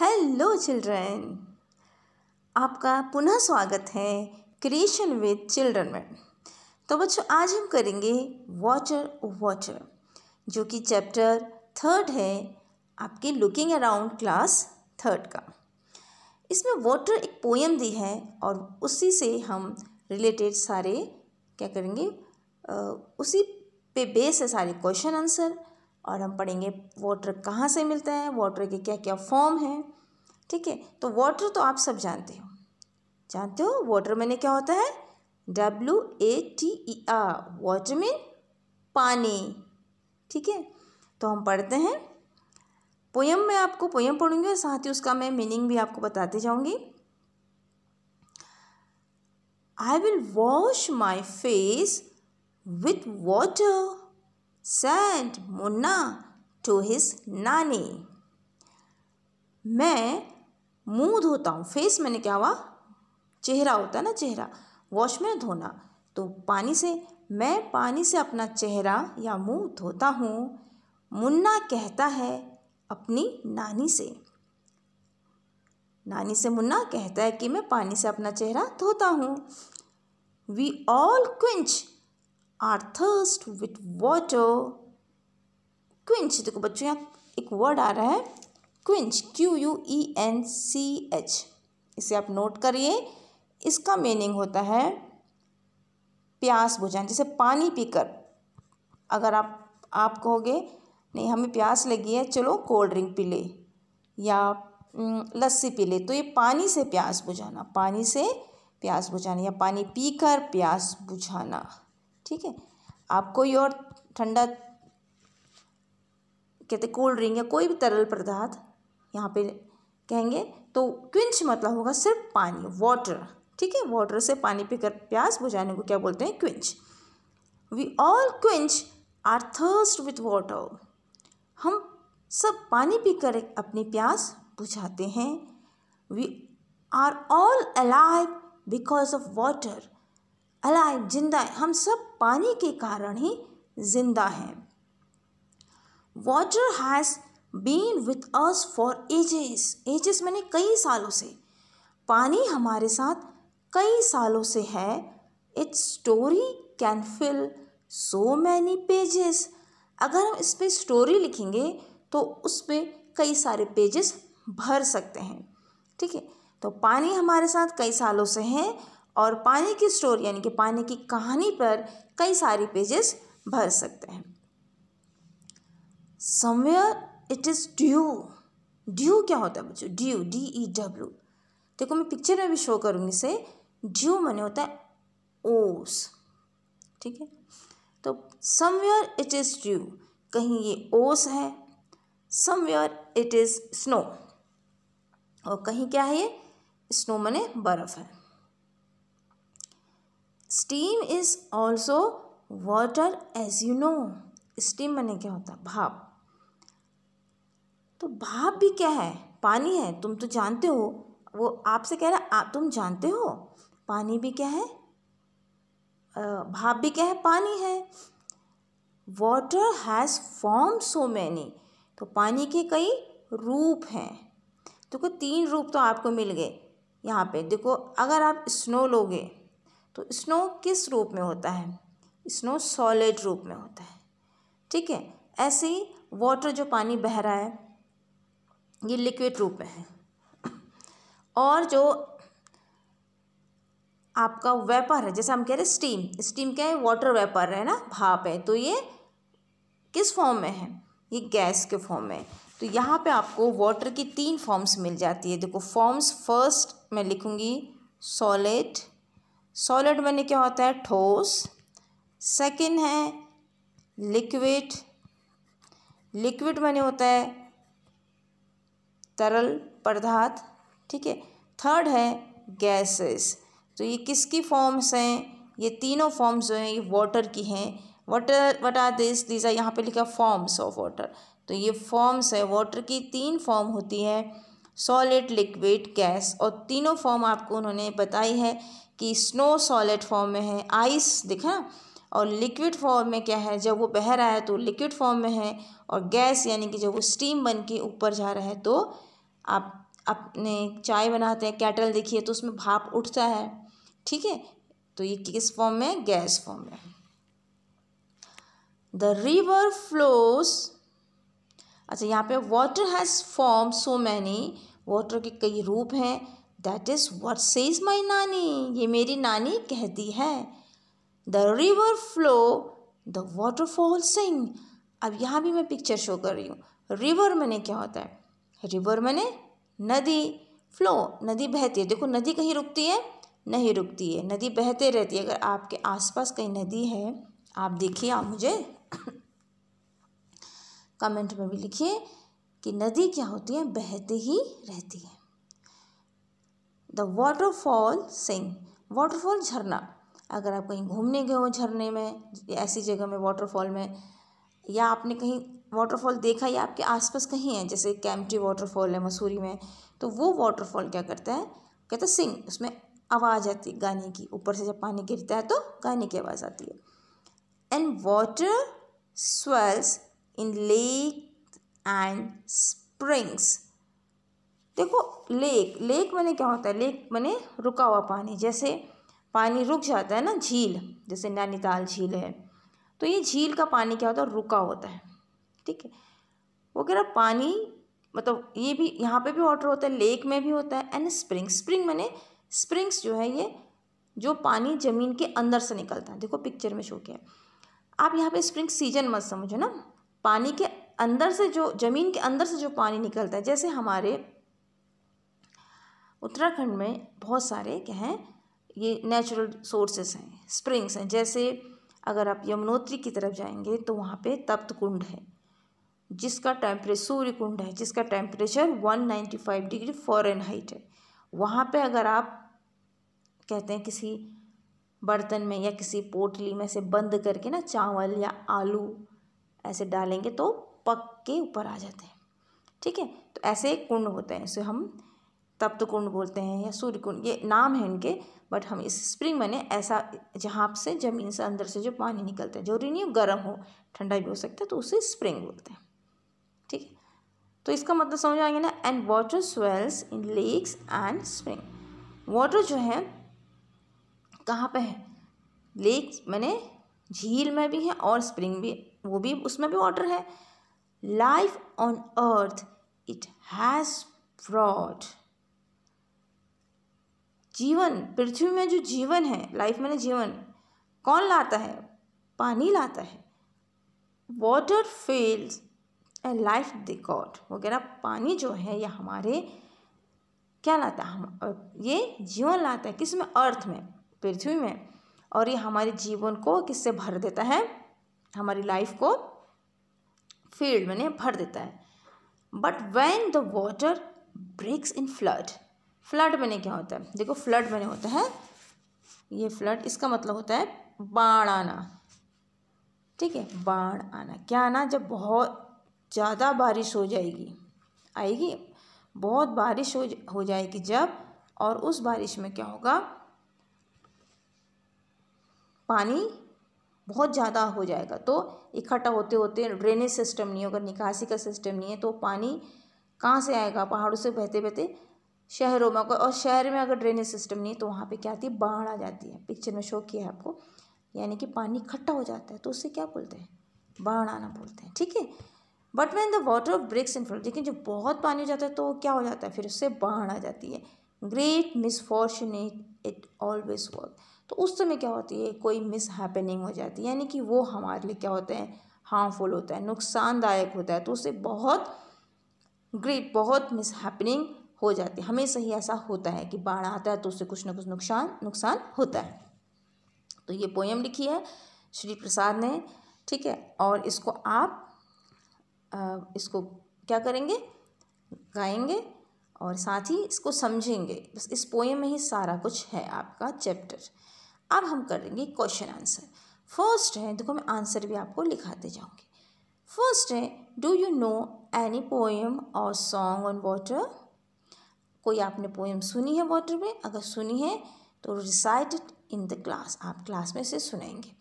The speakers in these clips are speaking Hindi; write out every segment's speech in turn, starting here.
हेलो चिल्ड्रन आपका पुनः स्वागत है क्रिएशन विद चिल्ड्रन में तो बच्चों आज हम करेंगे वाटर वॉचर जो कि चैप्टर थर्ड है आपके लुकिंग अराउंड क्लास थर्ड का इसमें वाटर एक पोयम दी है और उसी से हम रिलेटेड सारे क्या करेंगे उसी पे बेस है सारे क्वेश्चन आंसर और हम पढ़ेंगे वाटर कहाँ से मिलता है वाटर के क्या क्या फॉर्म हैं ठीक है तो वाटर तो आप सब जानते हो जानते हो वाटर मैंने क्या होता है W A T E R water mean पानी ठीक है तो हम पढ़ते हैं पोयम में आपको पोयम पढ़ूंगी और साथ ही उसका मैं मीनिंग भी आपको बताती जाऊंगी I will wash my face with water sent Munna to his nanny. मैं मुंह धोता हूँ फेस मैंने क्या हुआ चेहरा होता है ना चेहरा वॉश में धोना तो पानी से मैं पानी से अपना चेहरा या मुंह धोता हूँ मुन्ना कहता है अपनी नानी से नानी से मुन्ना कहता है कि मैं पानी से अपना चेहरा धोता हूँ we all quench our thirst with water quench देखो बच्चों यहाँ एक वर्ड आ रहा है quench Q U E N C H इसे आप नोट करिए इसका मीनिंग होता है प्यास बुझाना जैसे पानी पीकर अगर आप आप कहोगे नहीं हमें प्यास लगी है चलो कोल्ड ड्रिंक पी ले या लस्सी पी ले तो ये पानी से प्यास बुझाना पानी से प्यास बुझाना या पानी पीकर प्यास बुझाना ठीक है आप कोई और ठंडा कहते कोल्ड ड्रिंक या कोई भी तरल पदार्थ यहाँ पे कहेंगे तो क्विंच मतलब होगा सिर्फ पानी वाटर ठीक है वाटर से पानी पीकर प्यास बुझाने को क्या बोलते हैं quench we all quench our thirst with water हम सब पानी पीकर अपनी प्यास बुझाते हैं we are all alive because of water alive जिंदा है हम सब पानी के कारण ही जिंदा हैं water has been with us for ages ages मैंने कई सालों से पानी हमारे साथ कई सालों से है its story can fill so many pages अगर हम इस पर स्टोरी लिखेंगे तो उस पर कई सारे पेजेस भर सकते हैं ठीक है तो पानी हमारे साथ कई सालों से है और पानी की स्टोरी यानी कि पानी की कहानी पर कई सारी पेजेस भर सकते हैं somewhere it is dew dew क्या होता है बच्चों ड्यू डी ई डब्ल्यू देखो मैं पिक्चर में भी शो करूँगी इसे ड्यू मने होता है ओस ठीक है तो समवेयर इट इज़ ड्यू कहीं ये ओस है समवेयर इट इज़ स्नो और कहीं क्या है ये स्नो मने बर्फ़ है steam is also water as you know steam मैंने क्या होता भाप तो भाप भी क्या है पानी है तुम तो जानते हो वो आपसे कह रहा है आप तुम जानते हो पानी भी क्या है भाप भी क्या है पानी है water has form so many तो पानी के कई रूप हैं देखो तो तीन रूप तो आपको मिल गए यहाँ पे देखो अगर आप स्नो लोगे तो स्नो किस रूप में होता है स्नो सॉलिड रूप में होता है ठीक है ऐसे ही वाटर जो पानी बह रहा है ये लिक्विड रूप में है और जो आपका वेपर है जैसे हम कह रहे स्टीम स्टीम क्या है वाटर वेपर है ना भाप है तो ये किस फॉर्म में है ये गैस के फॉर्म में तो यहाँ पे आपको वाटर की तीन फॉर्म्स मिल जाती है देखो फॉर्म्स फर्स्ट मैं लिखूँगी सॉलिड सॉलिड मैंने क्या होता है ठोस सेकंड है लिक्विड लिक्विड मैंने होता है तरल पदार्थ ठीक है थर्ड है गैसेस तो ये किसकी फॉर्म्स हैं ये तीनों फॉर्म्स जो हैं ये वाटर की हैं water what are this these are यहाँ पे लिखा फॉर्म्स ऑफ वाटर तो ये फॉर्म्स है वाटर की तीन फॉर्म होती है सॉलिड लिक्विड गैस और तीनों फॉर्म आपको उन्होंने बताई है कि स्नो सॉलिड फॉर्म में है आइस दिखा और लिक्विड फॉर्म में क्या है जब वो बह रहा है तो लिक्विड फॉर्म में है और गैस यानी कि जब वो स्टीम बन के ऊपर जा रहा है तो आप अपने चाय बनाते हैं कैटल देखिए तो उसमें भाप उठता है ठीक है तो ये किस फॉर्म में गैस फॉर्म में द रिवर फ्लोज अच्छा यहाँ पे water has form so many water के कई रूप हैं that is what says my nani ये मेरी नानी कहती है the river flow the waterfall sing अब यहाँ भी मैं पिक्चर शो कर रही हूँ रिवर मैंने क्या होता है रिवर मैंने नदी फ्लो नदी बहती है देखो नदी कहीं रुकती है नहीं रुकती है नदी बहते रहती है अगर आपके आसपास कहीं नदी है आप देखिए आप मुझे कमेंट में भी लिखिए कि नदी क्या होती है बहते ही रहती है द वाटरफॉल सिंग वाटरफॉल झरना अगर आप कहीं घूमने गए हो झरने में ऐसी जगह में वाटरफॉल में या आपने कहीं वाटरफॉल देखा या आपके आसपास कहीं है जैसे कैम्प्टी वाटरफॉल है मसूरी में तो वो वाटरफॉल क्या करता है कहता है सिंग उसमें आवाज़ आती है गाने की ऊपर से जब पानी गिरता है तो गाने की आवाज़ आती है and water swells in lake and springs देखो लेक लेक मैंने क्या होता है लेक मैंने रुका हुआ पानी जैसे पानी रुक जाता है ना झील जैसे नैनीताल झील है तो ये झील का पानी क्या होता है रुका होता है ठीक है वो कह रहा पानी मतलब ये भी यहाँ पे भी वाटर होता है लेक में भी होता है एंड स्प्रिंग स्प्रिंग मैंने स्प्रिंग्स जो है ये जो पानी ज़मीन के अंदर से निकलता है देखो पिक्चर में शो किया है आप यहाँ पे स्प्रिंग सीजन मत समझो ना पानी के अंदर से जो ज़मीन के अंदर से जो पानी निकलता है जैसे हमारे उत्तराखंड में बहुत सारे क्या हैं ये नेचुरल सोर्सेस हैं स्प्रिंग्स हैं जैसे अगर आप यमुनोत्री की तरफ जाएंगे तो वहाँ पे तप्त कुंड है जिसका टेम्परेचर सूर्य कुंड है जिसका temperature one ninety five degree Fahrenheit है वहाँ पे अगर आप कहते हैं किसी बर्तन में या किसी पोटली में से बंद करके ना चावल या आलू ऐसे डालेंगे तो पक के ऊपर आ जाते हैं ठीक है तो ऐसे एक कुंड होते हैं इसे हम तप्त कुंड बोलते हैं या सूर्य कुंड ये नाम है इनके बट हम इस स्प्रिंग मैंने ऐसा जहाँ से जमीन से अंदर से जो पानी निकलता है नहीं गर्म हो ठंडा भी हो सकता है तो उसे स्प्रिंग बोलते हैं ठीक है तो इसका मतलब समझ आएंगे ना and water swells in lakes and spring water जो है कहाँ पे है लेक मैंने झील में भी है और स्प्रिंग भी वो भी उसमें भी वाटर है life on earth it has brought जीवन पृथ्वी में जो जीवन है लाइफ में जीवन कौन लाता है पानी लाता है वाटर फेल्स एंड लाइफ दिकॉट वगैरह पानी जो है ये हमारे क्या लाता है हम ये जीवन लाता है किस में अर्थ में पृथ्वी में और ये हमारे जीवन को किससे भर देता है हमारी लाइफ को फील्ड मैंने भर देता है but when the water breaks in flood flood मैंने क्या होता है देखो फ्लड मैंने होता है ये फ्लड इसका मतलब होता है बाढ़ आना ठीक है बाढ़ आना क्या आना जब बहुत ज़्यादा बारिश हो जाएगी आएगी बहुत बारिश हो हो जाएगी जब और उस बारिश में क्या होगा पानी बहुत ज़्यादा हो जाएगा तो इकट्ठा होते होते ड्रेनेज सिस्टम नहीं होगा निकासी का सिस्टम नहीं है तो पानी कहाँ से आएगा पहाड़ों से बहते बहते शहरों में और शहर में अगर ड्रेनेज सिस्टम नहीं तो वहाँ पे क्या आती है बाढ़ आ जाती है पिक्चर में शो किया है आपको यानी कि पानी इकट्ठा हो जाता है तो उससे क्या बोलते हैं बाढ़ आना बोलते हैं ठीक है but when the water breaks in flow लेकिन जब बहुत पानी हो जाता है तो क्या हो जाता है फिर उससे बाढ़ आ जाती है great misfortunate it always work तो उस समय क्या होती है कोई मिस हैपनिंग हो जाती है यानी कि वो हमारे लिए क्या होते हैं हार्मफुल होता है नुकसानदायक होता है तो उससे बहुत ग्रेट बहुत मिस हैपनिंग हो जाती है हमेशा ही ऐसा होता है कि बाढ़ आता है तो उससे कुछ ना कुछ नुकसान नुकसान होता है तो ये पोएम लिखी है श्री प्रसाद ने ठीक है और इसको आप आ, इसको क्या करेंगे गाएंगे और साथ ही इसको समझेंगे बस इस पोएम में ही सारा कुछ है आपका चैप्टर अब हम करेंगे क्वेश्चन आंसर फर्स्ट है देखो मैं आंसर भी आपको लिखाते जाऊँगी फर्स्ट है do you know any poem or song on water कोई आपने पोएम सुनी है वाटर में अगर सुनी है तो recite it in the class आप क्लास में से सुनाएंगे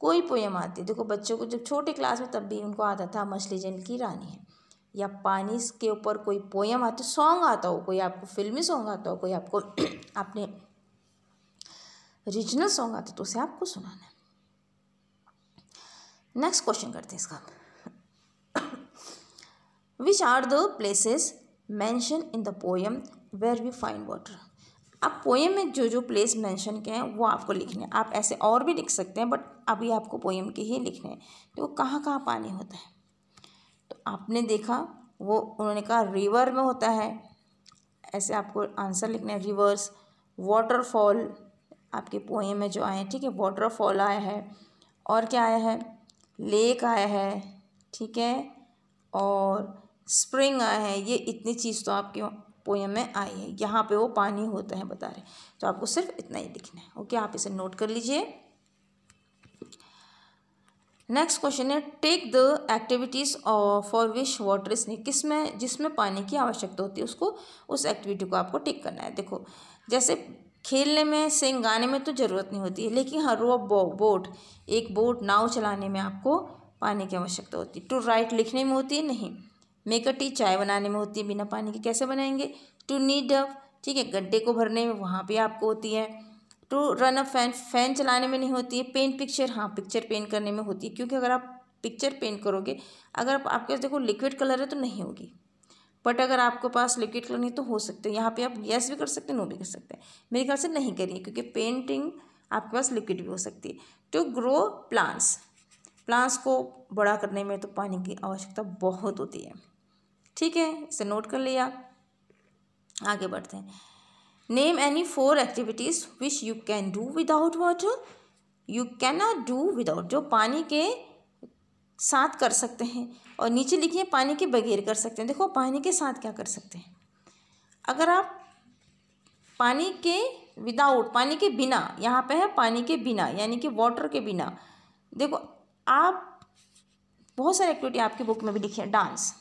कोई पोएम आती है देखो बच्चों को जब छोटे क्लास में तब भी उनको आता था मछली जल की रानी है या पानी के ऊपर कोई पोएम आती सॉन्ग आता हो कोई आपको फिल्मी सॉन्ग आता हो कोई आपको आपने रीजनल सॉन्ग आता तो उसे आपको सुनाना है नेक्स्ट क्वेश्चन करते हैं इसका which are the places mention in the poem where we find water आप पोएम में जो जो प्लेस मेंशन किए हैं वो आपको लिखने हैं आप ऐसे और भी लिख सकते हैं बट अभी आपको पोएम के ही लिखने हैं तो कहाँ कहाँ पानी होता है तो आपने देखा वो उन्होंने कहा रिवर में होता है ऐसे आपको आंसर लिखना है रिवर्स वाटरफॉल आपके पोएम में जो आए हैं ठीक है वाटरफॉल आया है और क्या आया है लेक आया है ठीक है और स्प्रिंग आए हैं ये इतनी चीज़ तो आपके पोएम में आई है यहाँ पे वो पानी होता है बता रहे तो आपको सिर्फ इतना ही लिखना है ओके आप इसे नोट कर लीजिए नेक्स्ट क्वेश्चन है take the activities for which water is किस में जिसमें पानी की आवश्यकता होती है उसको उस एक्टिविटी को आपको टेक करना है देखो जैसे खेलने में सिंग गाने में तो ज़रूरत नहीं होती है लेकिन हर वो बो, बोट एक बोट नाव चलाने में आपको पानी की आवश्यकता होती है टू राइट लिखने में होती है नहीं अ टी चाय बनाने में होती है बिना पानी के कैसे बनाएंगे टू नीड अप ठीक है गड्ढे को भरने में वहाँ पे आपको होती है to run a fan fan चलाने में नहीं होती है पेंट पिक्चर हाँ पिक्चर पेंट करने में होती है क्योंकि अगर आप पिक्चर पेंट करोगे अगर आप आपके पास देखो लिक्विड कलर है तो नहीं होगी बट अगर आपके पास लिक्विड कलर नहीं तो हो सकते हैं यहाँ पर आप येस भी कर सकते हैं नो भी कर सकते हैं मेरे ख्याल से नहीं करिए क्योंकि पेंटिंग आपके पास लिक्विड भी हो सकती है टू ग्रो प्लांट्स प्लांट्स को बड़ा करने में तो पानी की आवश्यकता बहुत होती है ठीक है इसे नोट कर लिया आगे बढ़ते हैं name any four activities which you can do without water you can not do without जो पानी के साथ कर सकते हैं और नीचे लिखिए पानी के बगैर कर सकते हैं देखो पानी के साथ क्या कर सकते हैं अगर आप पानी के विदाउट पानी के बिना यहाँ पे है पानी के बिना यानी कि वाटर के बिना देखो आप बहुत सारी एक्टिविटी आपकी बुक में भी लिखी है डांस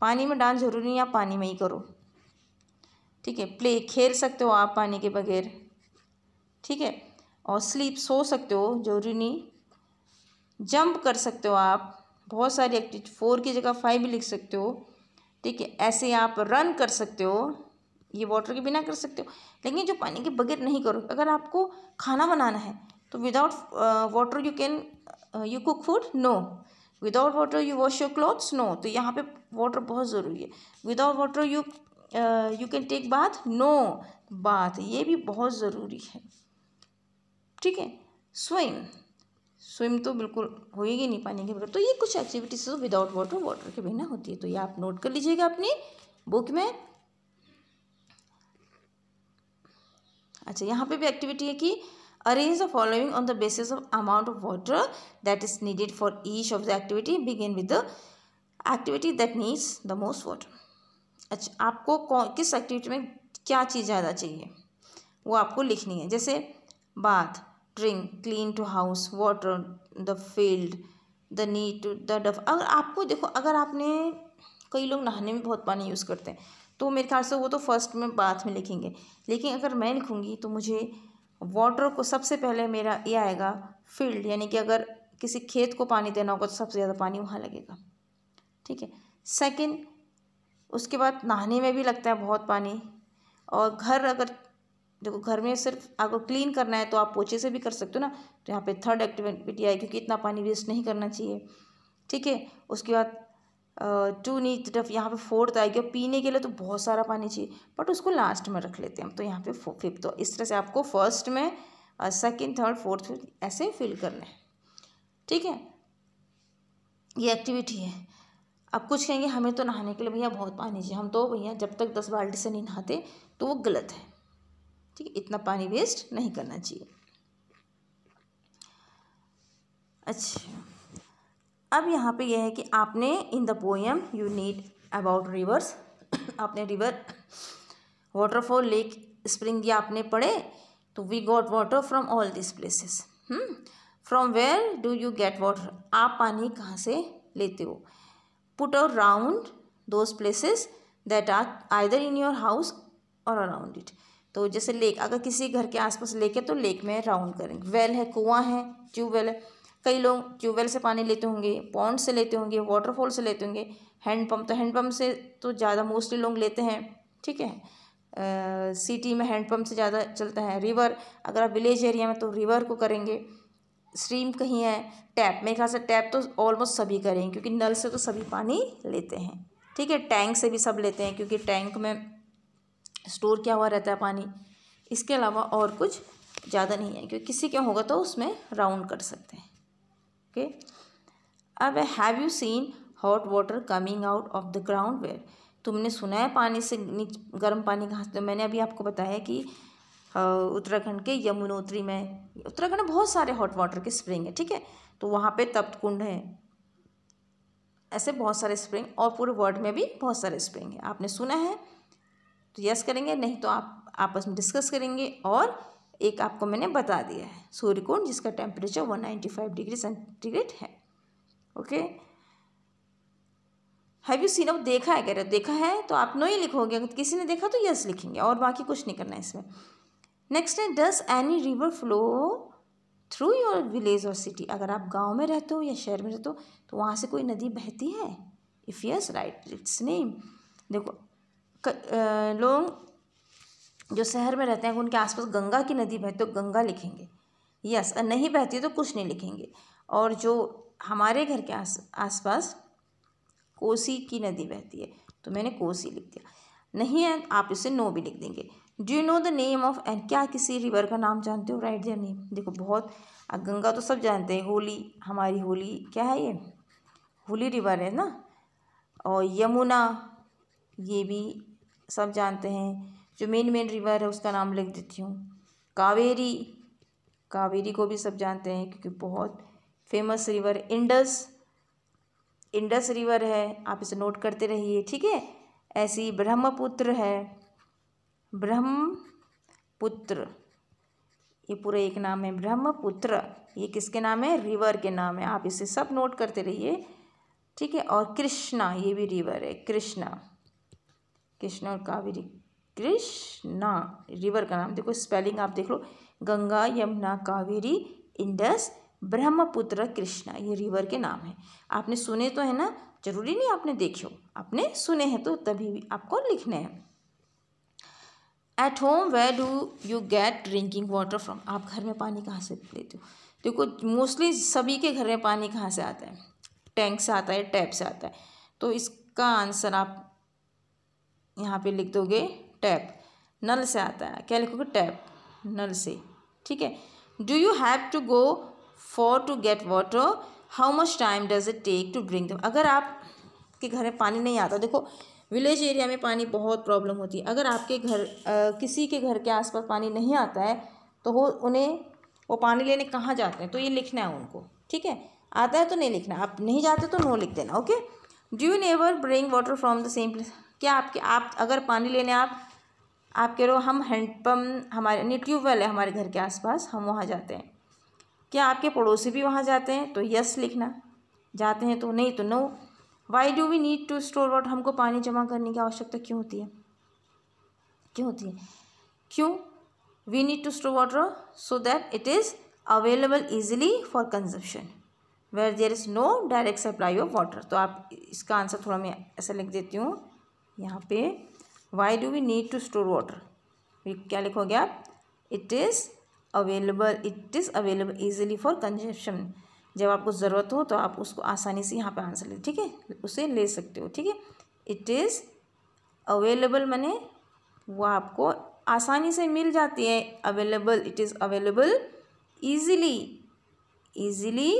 पानी में डांस ज़रूरी नहीं आप पानी में ही करो ठीक है प्ले खेल सकते हो आप पानी के बगैर ठीक है और स्लीप सो सकते हो जरूरी नहीं जंप कर सकते हो आप बहुत सारी एक्टिविटी फोर की जगह फाइव भी लिख सकते हो ठीक है ऐसे आप रन कर सकते हो ये वाटर के बिना कर सकते हो लेकिन जो पानी के बगैर नहीं करो अगर आपको खाना बनाना है तो without water you can you cook food no without water you wash your clothes no तो यहाँ पे वाटर बहुत ज़रूरी है without water you you can take bath no bath ये भी बहुत ज़रूरी है ठीक है स्विम स्विम तो बिल्कुल होएगी नहीं पानी के बगैर तो ये कुछ एक्टिविटीज तो विदाउट वाटर वाटर के बिना होती है तो ये आप नोट कर लीजिएगा अपनी बुक में अच्छा यहाँ पे भी एक्टिविटी है कि Arrange the following on the basis of amount of water that is needed for each of the activity. Begin with the activity that needs the most water अच्छा आपको कौन किस एक्टिविटी में क्या चीज़ ज़्यादा चाहिए वो आपको लिखनी है जैसे bath drink clean to house water the field the knead to the dough अगर आपको देखो अगर आपने कई लोग नहाने में बहुत पानी यूज़ करते हैं तो मेरे ख्याल से वो तो फर्स्ट में बाथ में लिखेंगे लेकिन अगर मैं लिखूँगी तो मुझे वाटर को सबसे पहले मेरा ये आएगा फील्ड यानी कि अगर किसी खेत को पानी देना होगा तो सबसे ज़्यादा पानी वहाँ लगेगा ठीक है सेकंड उसके बाद नहाने में भी लगता है बहुत पानी और घर अगर देखो घर में सिर्फ आपको क्लीन करना है तो आप पोछे से भी कर सकते हो ना तो यहाँ पे थर्ड एक्टिविटी आई क्योंकि इतना पानी वेस्ट नहीं करना चाहिए ठीक है उसके बाद टू नीच डफ यहाँ पे फोर्थ आएगी और पीने के लिए तो बहुत सारा पानी चाहिए बट उसको लास्ट में रख लेते हैं हम तो यहाँ पे फिफ्थ तो इस तरह से आपको फर्स्ट में सेकेंड थर्ड फोर्थ फिफ्थ ऐसे फिल करना है ठीक है ये एक्टिविटी है अब कुछ कहेंगे हमें तो नहाने के लिए भैया बहुत पानी चाहिए हम तो भैया जब तक दस बाल्टी से नहीं नहाते तो वो गलत है ठीक है इतना पानी वेस्ट नहीं करना चाहिए अच्छा अब यहाँ पे यह है कि आपने in the poem you need about rivers आपने रिवर वाटरफॉल लेक स्प्रिंग ये आपने पढ़े तो we got water from all this places from where do you get water आप पानी कहाँ से लेते हो put or round those places that are either in your house or around it तो जैसे लेक अगर किसी घर के आसपास लेक है तो लेक में राउंड करेंगे वेल है कुआं है ट्यूब वेल है कई लोग ट्यूबवेल से पानी लेते होंगे पॉन्ड से लेते होंगे वाटरफॉल से लेते होंगे हैंडपम्प तो हैंडपम्प से तो ज़्यादा मोस्टली लोग लेते हैं ठीक है सिटी में हैंडपम्प से ज़्यादा चलता है रिवर अगर आप विलेज एरिया में तो रिवर को करेंगे स्ट्रीम कहीं है टैप मेरे ख्याल से टैप तो ऑलमोस्ट सभी करेंगे क्योंकि नल से तो सभी पानी लेते हैं ठीक है टैंक से भी सब लेते हैं क्योंकि टैंक में स्टोर किया हुआ रहता है पानी इसके अलावा और कुछ ज़्यादा नहीं है क्योंकि किसी के होगा तो उसमें राउंड कर सकते हैं ओके अब have you seen hot water coming out of the ground where तुमने सुना है पानी से गर्म पानी कहाँ से तो मैंने अभी आपको बताया कि उत्तराखंड के यमुनोत्री में उत्तराखंड में बहुत सारे हॉट वाटर के स्प्रिंग है ठीक है तो वहाँ पे तप्त कुंड है ऐसे बहुत सारे स्प्रिंग और पूरे वर्ल्ड में भी बहुत सारे स्प्रिंग है आपने सुना है तो यस करेंगे नहीं तो आप आपस में डिस्कस करेंगे और एक आपको मैंने बता दिया है सूर्य कुंड जिसका टेम्परेचर 195 डिग्री सेंटीग्रेड है ओके हैव यू सीन अब देखा है कह रहे देखा है तो आप नो ही लिखोगे अगर किसी ने देखा तो यस लिखेंगे और बाकी कुछ नहीं करना है इसमें नेक्स्ट है does any river flow through your village or city अगर आप गांव में रहते हो या शहर में रहते हो तो वहाँ से कोई नदी बहती है if yes write its name देखो लोग जो शहर में रहते हैं उनके आसपास गंगा की नदी बहती तो गंगा लिखेंगे यस और नहीं बहती तो कुछ नहीं लिखेंगे और जो हमारे घर के आस आसपास कोसी की नदी बहती है तो मैंने कोसी लिख दिया नहीं है आप इसे नो भी लिख देंगे do you know the name of and क्या किसी रिवर का नाम जानते हो राइट दियर नेम देखो बहुत गंगा तो सब जानते हैं होली हमारी होली क्या है ये होली रिवर है ना और यमुना ये भी सब जानते हैं जो मेन मेन रिवर है उसका नाम लिख देती हूँ कावेरी कावेरी को भी सब जानते हैं क्योंकि बहुत famous river Indus Indus river है आप इसे नोट करते रहिए ठीक है ऐसी ही ब्रह्मपुत्र है ब्रह्मपुत्र ये पूरा एक नाम है ब्रह्मपुत्र ये किसके नाम है रिवर के नाम है आप इसे सब नोट करते रहिए ठीक है और कृष्णा ये भी रिवर है कृष्णा कृष्णा और कावेरी कृष्णा रिवर का नाम देखो स्पेलिंग आप देख लो गंगा यमुना कावेरी इंडस ब्रह्मपुत्र कृष्णा ये रिवर के नाम है आपने सुने तो है ना जरूरी नहीं आपने देखे हो आपने सुने हैं तो तभी भी आपको लिखने हैं at home where do you get drinking water from आप घर में पानी कहाँ से लेते हो देखो मोस्टली सभी के घर में पानी कहाँ से आता है टैंक से आता है टैप से आता है तो इसका आंसर आप यहाँ पे लिख दोगे टैप नल से आता है क्या लिखोगे टैप नल से ठीक है do you have to go far to get water how much time does it take to drink them अगर आप के घर में पानी नहीं आता देखो विलेज एरिया में पानी बहुत प्रॉब्लम होती है अगर आपके घर आ, किसी के घर के आसपास पानी नहीं आता है तो वो उन्हें वो पानी लेने कहाँ जाते हैं तो ये लिखना है उनको ठीक है आता है तो नहीं लिखना आप नहीं जाते तो नो लिख देना okay do you never bring water from the same place क्या आपके आप अगर पानी लेने आप आप कह रहे हो हम हैंडपम्प हमारे यानी ट्यूबवेल है हमारे घर के आसपास हम वहाँ जाते हैं क्या आपके पड़ोसी भी वहाँ जाते हैं तो यस लिखना जाते हैं तो नहीं तो no why do we need to store water हमको पानी जमा करने की आवश्यकता क्यों होती है क्यों होती है क्यों we need to store water so that it is available easily for consumption where there is no direct supply of water तो आप इसका आंसर थोड़ा मैं ऐसा लिख देती हूँ यहाँ पे why do we need to store water क्या लिखोगे आप it is available it is available easily for consumption जब आपको ज़रूरत हो तो आप उसको आसानी से यहाँ पे आंसर ले ठीक है उसे ले सकते हो ठीक है इट इज़ अवेलेबल मैंने वो आपको आसानी से मिल जाती है available it is available easily easily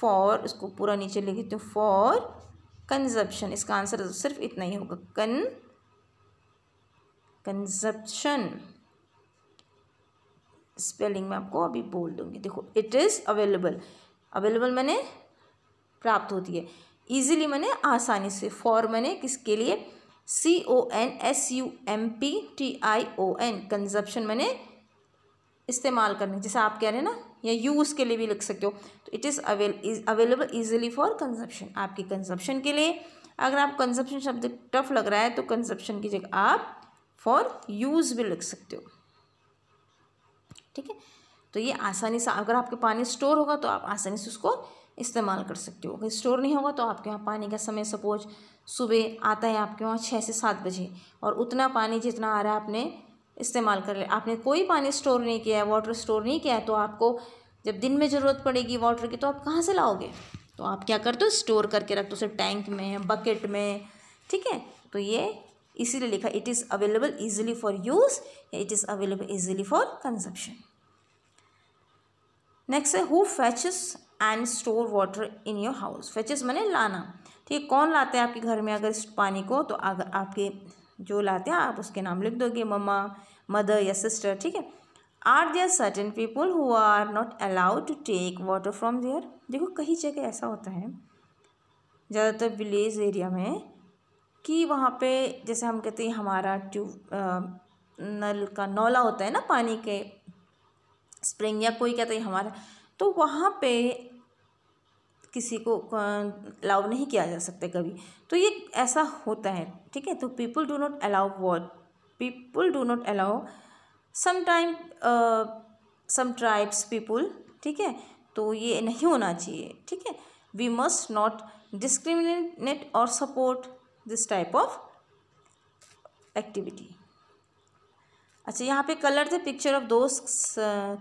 for उसको पूरा नीचे लिख देती हूँ फॉर कंजप्शन इसका आंसर सिर्फ इतना ही होगा कन कंजप्शन स्पेलिंग में आपको अभी बोल दूंगी देखो इट इज़ अवेलेबल अवेलेबल मैंने प्राप्त होती है ईजिली मैंने आसानी से फॉर मैंने किसके लिए C O N S U M P T I O N consumption मैंने इस्तेमाल करने जैसे आप कह रहे हैं ना या यूज़ के लिए भी लिख सकते हो तो it is avail available easily for consumption आपके कंजप्शन के लिए अगर आप कंजप्शन शब्द टफ लग रहा है तो कंजप्शन की जगह आप फॉर यूज़ भी लिख सकते हो ठीक है तो ये आसानी से अगर आपके पानी स्टोर होगा तो आप आसानी से उसको इस्तेमाल कर सकते हो अगर स्टोर नहीं होगा तो आपके यहाँ पानी का समय सपोज सुबह आता है आपके वहाँ छः से सात बजे और उतना पानी जितना आ रहा है आपने इस्तेमाल कर लिया आपने कोई पानी स्टोर नहीं किया है वाटर स्टोर नहीं किया है तो आपको जब दिन में ज़रूरत पड़ेगी वाटर की तो आप कहाँ से लाओगे तो आप क्या करते हो स्टोर करके रखते हो उसे टैंक में बकेट में ठीक है तो ये इसीलिए लिखा it is available easily for use या it is available easily for consumption next है who fetches and store water in your house fetches मैंने लाना ठीक है कौन लाते हैं आपके घर में अगर इस पानी को तो अगर आपके जो लाते हैं आप उसके नाम लिख दोगे ममा मदर या सिस्टर ठीक है are there certain people who are not allowed to take water from there देखो कहीं जगह ऐसा होता है ज़्यादातर विलेज एरिया में कि वहाँ पे जैसे हम कहते हैं हमारा ट्यूब नल का नौला होता है ना पानी के स्प्रिंग या कोई कहते हैं हमारा तो वहाँ पे किसी को अलाउ नहीं किया जा सकता कभी तो ये ऐसा होता है ठीक है तो people do not allow what people do not allow sometime some tribes people ठीक है तो ये नहीं होना चाहिए ठीक है we must not discriminate or support this type of activity अच्छा यहाँ पे कलर द पिक्चर ऑफ दो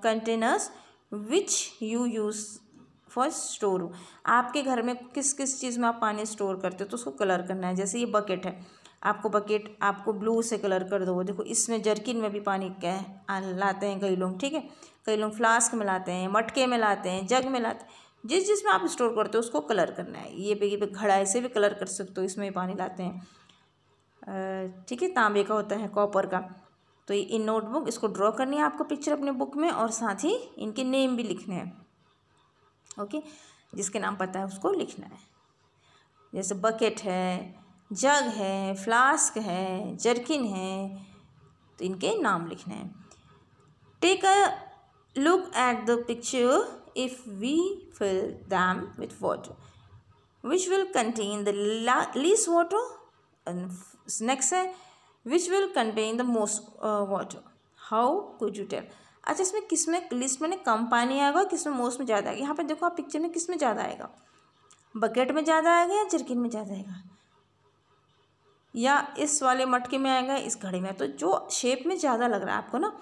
containers which you use for store आपके घर में किस किस चीज़ में आप पानी स्टोर करते हो तो उसको कलर करना है जैसे ये बकेट है आपको बकेट आपको ब्लू से कलर कर दो देखो इसमें जर्किन में भी पानी लाते हैं कई लोग ठीक है कई लोग फ्लास्क में लाते हैं मटके में लाते हैं जग में लाते हैं जिस जिसमें आप स्टोर करते हो उसको कलर करना है ये पे, ये पे घड़ा ऐसे भी कलर कर सकते हो इसमें पानी लाते हैं ठीक है तांबे का होता है कॉपर का तो ये इन नोटबुक इसको ड्रॉ करनी है आपको पिक्चर अपने बुक में और साथ ही इनके नेम भी लिखने हैं ओके जिसके नाम पता है उसको लिखना है जैसे बकेट है जग है फ्लास्क है जर्किन है तो इनके नाम लिखने हैं take a look at the picture if we fill them with water. Which will contain the least water? And next है which will contain the most uh, water. How could you tell? अच्छा इसमें किस में लिस्ट में कम पानी आएगा किस में मोस्ट में ज़्यादा आएगा यहाँ पे देखो आप पिक्चर में किस में ज़्यादा आएगा बकेट में ज़्यादा आएगा या जरकिन में ज़्यादा आएगा या इस वाले मटके में आएगा इस घड़े में तो जो शेप में ज़्यादा लग रहा है आपको ना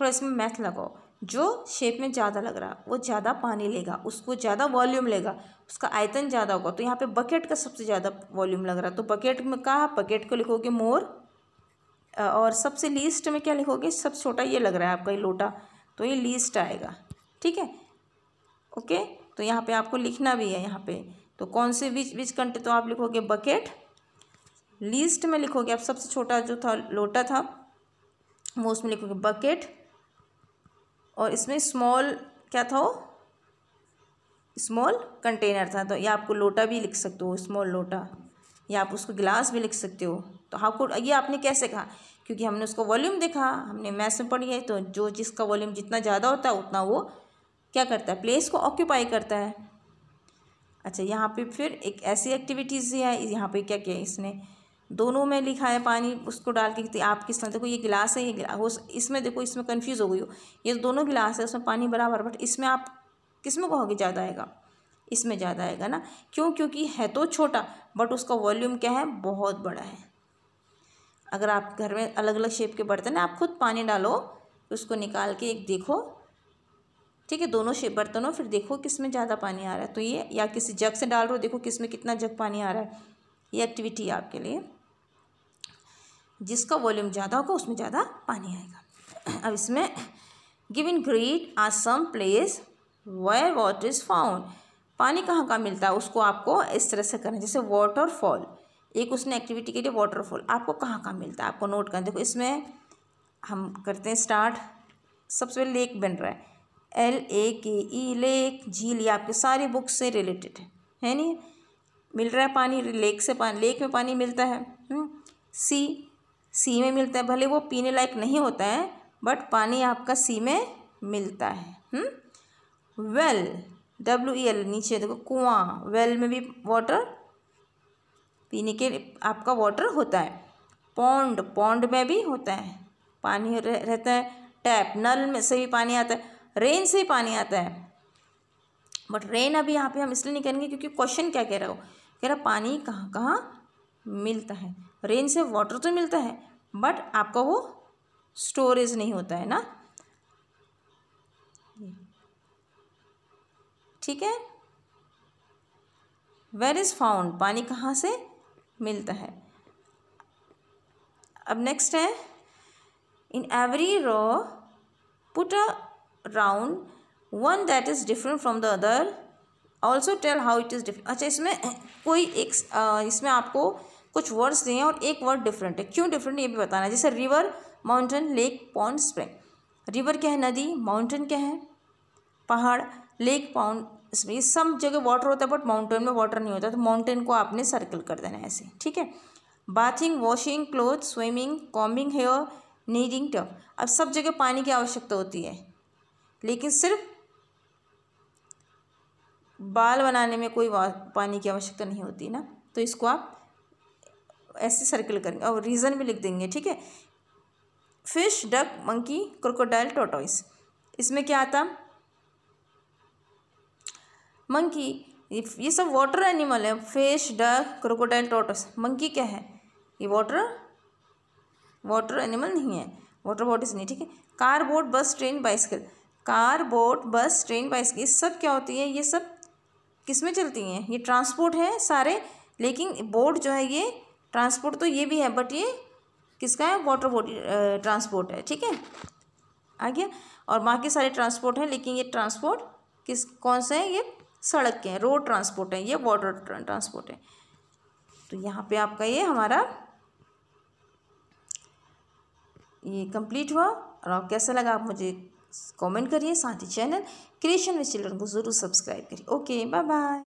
थोड़ा इसमें मैथ लगाओ जो शेप में ज़्यादा लग रहा है वो ज़्यादा पानी लेगा उसको ज़्यादा वॉल्यूम लेगा उसका आयतन ज़्यादा होगा तो यहाँ पे बकेट का सबसे ज़्यादा वॉल्यूम लग रहा है तो बकेट में कहा बकेट को लिखोगे मोर और सबसे लीस्ट में क्या लिखोगे सबसे छोटा ये लग रहा है आपका ये लोटा तो ये लीस्ट आएगा ठीक है ओके तो यहाँ पर आपको लिखना भी है यहाँ पर तो कौन से बीच बीच कंटे तो आप लिखोगे बकेट लीस्ट में लिखोगे आप सबसे छोटा जो था लोटा था वो उसमें लिखोगे बकेट और इसमें स्मॉल क्या था वो स्मॉल कंटेनर था तो या आपको लोटा भी लिख सकते हो स्मॉल लोटा या आप उसको गिलास भी लिख सकते हो तो कुड ये आपने कैसे कहा क्योंकि हमने उसको वॉल्यूम देखा हमने मैथ्स में पढ़ी है तो जो जिसका वॉल्यूम जितना ज़्यादा होता है उतना वो क्या करता है प्लेस को ऑक्यूपाई करता है अच्छा यहाँ पे फिर एक ऐसी एक्टिविटीज़ है यहाँ पे क्या किया इसने दोनों में लिखा है पानी उसको डाल के आप किस तरह देखो ये गिलास है ये गिलास हो इसमें देखो इसमें कन्फ्यूज़ हो गई हो ये दोनों गिलास है उसमें पानी बराबर बट इसमें आप किस में कहोगे ज़्यादा आएगा इसमें ज़्यादा आएगा ना क्यों क्योंकि है तो छोटा बट उसका वॉल्यूम क्या है बहुत बड़ा है अगर आप घर में अलग अलग शेप के बर्तन हैं आप खुद पानी डालो उसको निकाल के एक देखो ठीक है दोनों शेप बर्तनों फिर देखो किस में ज़्यादा पानी आ रहा है तो ये या किसी जग से डाल रहे हो देखो किस में कितना जग पानी आ रहा है ये एक्टिविटी है आपके लिए जिसका वॉल्यूम ज़्यादा होगा उसमें ज़्यादा पानी आएगा अब इसमें give in grid a some place where water is found पानी कहाँ कहाँ मिलता है उसको आपको इस तरह से करना जैसे वाटरफॉल एक उसने एक्टिविटी के लिए वाटरफॉल आपको कहाँ कहाँ मिलता है आपको नोट करना देखो इसमें हम करते हैं स्टार्ट सबसे पहले लेक बन रहा है एल ए के ई लेक झील ये आपके सारी बुक्स से रिलेटेड है है नहीं मिल रहा है पानी लेक से पानी लेक में पानी मिलता है सी हम्म? सी में मिलता है भले वो पीने लायक नहीं होता है बट पानी आपका सी में मिलता है वेल डब्ल्यू ई एल नीचे देखो कुआं वेल में भी वाटर पीने के आपका वाटर होता है पौंड पौंड में भी होता है पानी रह, रहता है टैप नल में से भी पानी आता है रेन से ही पानी आता है बट रेन अभी यहाँ पे हम इसलिए नहीं करेंगे क्योंकि क्वेश्चन क्या कह रहा हो कह रहा पानी कहाँ कहाँ मिलता है रेन से वाटर तो मिलता है बट आपका वो स्टोरेज नहीं होता है ना ठीक है वेर इज़ फाउंड पानी कहाँ से मिलता है अब नेक्स्ट है in every row put a round one that is different from the other also tell how it is different अच्छा इसमें कोई एक इसमें आपको कुछ वर्ड्स दिए हैं और एक वर्ड डिफरेंट है क्यों डिफरेंट ये भी बताना है जैसे river mountain lake pond spring river क्या है नदी माउंटेन क्या है पहाड़ लेक पाउंड स्प्रिंग सब जगह वाटर होता है बट माउंटेन में वाटर नहीं होता तो माउंटेन को आपने सर्कल कर देना है ऐसे ठीक है bathing washing cloth swimming combing hair kneading टर्फ अब सब जगह पानी की आवश्यकता होती है लेकिन सिर्फ बाल बनाने में कोई पानी की आवश्यकता नहीं होती ना तो इसको आप ऐसे सर्कल करेंगे और रीज़न भी लिख देंगे ठीक है fish duck monkey crocodile tortoise इसमें क्या आता मंकी ये सब वाटर एनिमल है fish duck crocodile tortoise monkey क्या है ये वाटर वाटर एनिमल नहीं है वाटर बॉडीज नहीं ठीक है car boat bus train bicycle car boat bus train bicycle ये सब क्या होती है ये सब किस में चलती हैं ये ट्रांसपोर्ट है सारे लेकिन बोट जो है ये ट्रांसपोर्ट तो ये भी है बट ये किसका है वाटर बॉडी ट्रांसपोर्ट है ठीक है आ गया और बाकी सारे ट्रांसपोर्ट हैं लेकिन ये ट्रांसपोर्ट किस कौन से हैं ये सड़क के हैं रोड ट्रांसपोर्ट हैं ये वाटर ट्रांसपोर्ट है तो यहाँ पे आपका ये हमारा ये कंप्लीट हुआ और आप कैसा लगा आप मुझे कमेंट करिए साथ ही चैनल क्रिएशन विद चिल्ड्रन को ज़रूर सब्सक्राइब करिए ओके बाय बाय